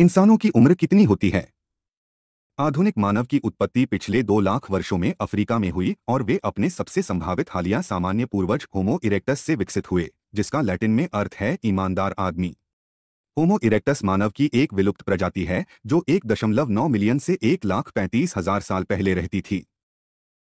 इंसानों की उम्र कितनी होती है आधुनिक मानव की उत्पत्ति पिछले दो लाख वर्षों में अफ्रीका में हुई और वे अपने सबसे संभावित हालिया सामान्य पूर्वज होमो इरेक्टस से विकसित हुए जिसका लैटिन में अर्थ है ईमानदार आदमी होमो इरेक्टस मानव की एक विलुप्त प्रजाति है जो एक दशमलव नौ मिलियन से एक लाख पैंतीस हजार साल पहले रहती थी